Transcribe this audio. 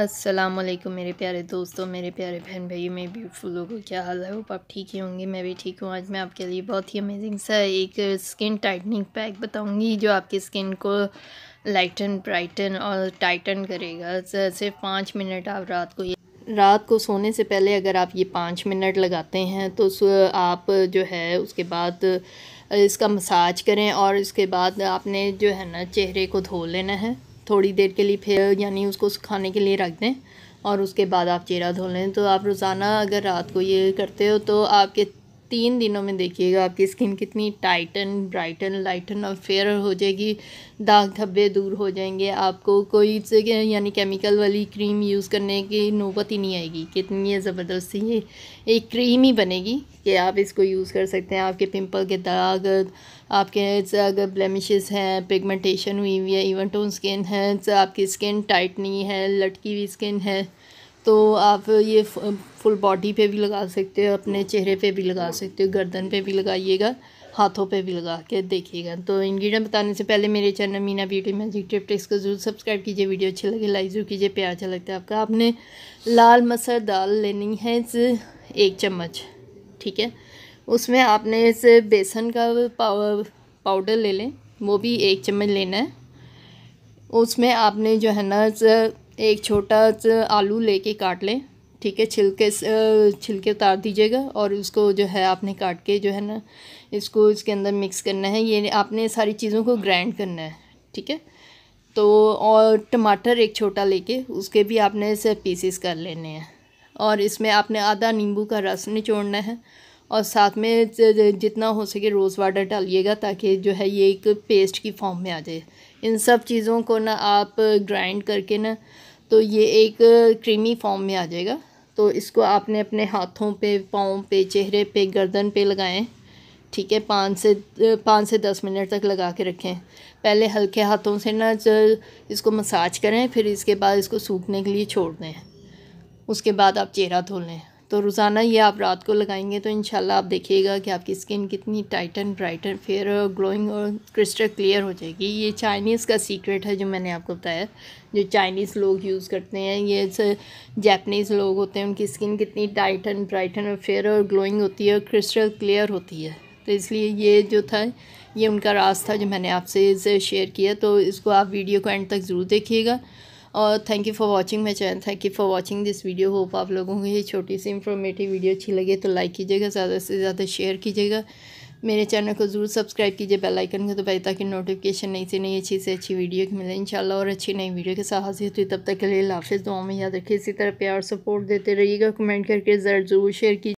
السلام علیکم میرے پیارے دوستوں میرے پیارے بہن بھائی میں بیوٹیفل لوگوں کیا حال ہے آپ ٹھیک ہی ہوں گے میں بھی ٹھیک ہوں آج میں آپ کے لیے بہت ہی امیزنگ سا ایک اسکن ٹائٹننگ پیک بتاؤں گی جو آپ کی اسکن کو لائٹن برائٹن اور ٹائٹن کرے گا صرف پانچ منٹ آپ رات کو یہ رات کو سونے سے پہلے اگر آپ یہ پانچ منٹ لگاتے ہیں تو آپ جو ہے اس کے بعد اس کا مساج کریں اور اس کے بعد آپ نے جو ہے نا چہرے کو دھو لینا ہے تھوڑی دیر کے لیے پھر یعنی اس کو سکھانے کے لیے رکھ دیں اور اس کے بعد آپ چہرہ دھو لیں تو آپ روزانہ اگر رات کو یہ کرتے ہو تو آپ کے تین دنوں میں دیکھیے گا آپ کی اسکن کتنی ٹائٹن برائٹن لائٹن اور فیئر ہو جائے گی داغ دھبے دور ہو جائیں گے آپ کو کوئی سے یعنی کیمیکل والی کریم یوز کرنے کی نوبت ہی نہیں آئے گی کتنی یہ زبردست یہ ایک کریم ہی بنے گی کہ آپ اس کو یوز کر سکتے ہیں آپ کے پمپل کے داغ آپ کے اگر بلیمشز ہیں پگمنٹیشن ہوئی ہوئی ہے ایونٹون اسکن ہے آپ کی اسکن ٹائٹ نہیں ہے لٹکی ہوئی اسکن ہے تو آپ یہ فل باڈی پہ بھی لگا سکتے ہو اپنے چہرے پہ بھی لگا سکتے ہو گردن پہ بھی لگائیے گا ہاتھوں پہ بھی لگا کے دیکھیے گا تو انگریڈینٹ بتانے سے پہلے میرے channel Meena beauty magic tips کو ضرور سبسکرائب کیجیے ویڈیو اچھی لگے لائک ضرور کیجیے اچھا لگتا ہے آپ کا آپ نے لال مسر دال لینی ہے ایک چمچ ٹھیک ہے اس میں آپ نے اس بیسن کا پاؤڈر لے لیں وہ بھی ایک چمچ لینا ہے اس میں آپ نے جو ہے نا ایک چھوٹا آلو لے کے کاٹ لیں ٹھیک ہے چھلکے چھلکے اتار دیجیے گا اور اس کو جو ہے آپ نے کاٹ کے جو ہے نا اس کو اس کے اندر مکس کرنا ہے یہ آپ نے ساری چیزوں کو گرائنڈ کرنا ہے ٹھیک ہے تو اور ٹماٹر ایک چھوٹا لے کے اس کے بھی آپ نے اسے پیسز کر لینے ہیں اور اس میں آپ نے آدھا نیمبو کا رس نچوڑنا ہے اور ساتھ میں جتنا ہو سکے روز واٹر ڈالیے گا تاکہ جو ہے یہ ایک پیسٹ کی فارم میں آ جائے ان سب چیزوں کو نا آپ گرائنڈ کر کے نا تو یہ ایک کریمی فارم میں آ جائے گا تو اس کو آپ نے اپنے ہاتھوں پہ پاؤں پہ چہرے پہ گردن پہ لگائیں ٹھیک ہے پانچ سے پانچ سے دس منٹ تک لگا کے رکھیں پہلے ہلکے ہاتھوں سے نا اس کو مساج کریں پھر اس کے بعد اس کو سوکھنے کے لیے چھوڑ دیں اس کے بعد آپ چہرہ دھو لیں تو روزانہ یہ آپ رات کو لگائیں گے تو انشاءاللہ آپ دیکھیے گا کہ آپ کی اسکن کتنی ٹائٹن برائٹن پھر اور گلوئنگ اور کرسٹل کلیئر ہو جائے گی یہ چائنیز کا سیکریٹ ہے جو میں نے آپ کو بتایا جو چائنیز لوگ یوز کرتے ہیں یہ جیپنیز لوگ ہوتے ہیں ان کی اسکن کتنی ٹائٹن برائٹن اور فیئر اور گلوئنگ ہوتی ہے اور کرسٹل کلیئر ہوتی ہے تو اس لیے یہ جو تھا یہ ان کا راز تھا جو میں نے آپ سے شیئر کیا تو اس کو آپ ویڈیو کو اینڈ تک ضرور دیکھیے گا اور تھینک یو فار واچنگ میں چین thank you for watching this video hope آپ لوگوں کو یہ چھوٹی سی انفارمیٹیو ویڈیو اچھی لگے تو لائک کیجیے گا زیادہ سے زیادہ شیئر کیجیے گا میرے چینل کو ضرور سبسکرائب کیجیے آئکن کو دبائیے تاکہ نوٹیفیکیشن نئی سے نئی اچھی سے اچھی ویڈیو کی ملے انشاءاللہ اور اچھی نئی ویڈیو کے ساتھ صاحب ہوئی تب تک کے لیے حافظ دعاؤں میں یاد رکھیے اسی طرح پیار سپورٹ دیتے رہیے گا کمنٹ کر کے ضرور ضرور شیئر کیجیے